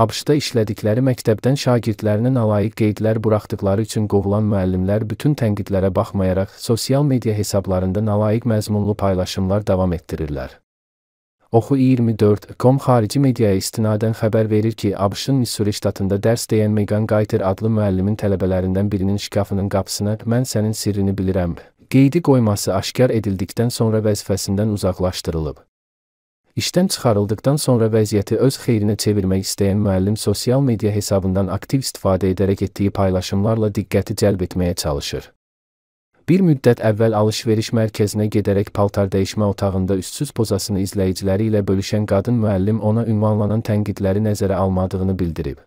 ABŞ-da işlədikləri məktəbdən şagirdlərinə nalayiq qeydlər buraxdıqları üçün qovulan müəllimlər bütün tənqidlərə baxmayaraq sosial media hesablarında nalayiq məzmunlu paylaşımlar davam etdirirlər. Oxu24.com xarici mediaya istinadən xəbər verir ki, ABŞ-ın Missuri ştatında dərs deyən Megan Gayter adlı müəllimin tələbələrindən birinin şkafının qapısına "Mən sənin sirrini bilirəm" qeydi qoyması aşkar edildikdən sonra vəzifəsindən uzaqlaşdırılıb. İşdən çıxarıldıktan sonra vəziyyəti öz xeyrinə çevirmək istəyən müəllim sosial media hesabından aktiv istifadə edərək etdiyi paylaşımlarla diqqəti cəlb etməyə çalışır. Bir müddət əvvəl alış-veriş mərkəzinə gedərək paltar dəyişmə otağında üstsüz pozasını izləyiciləri ilə bölüşən qadın müəllim ona ünvanlanan tənqidləri nəzərə almadığını bildirib.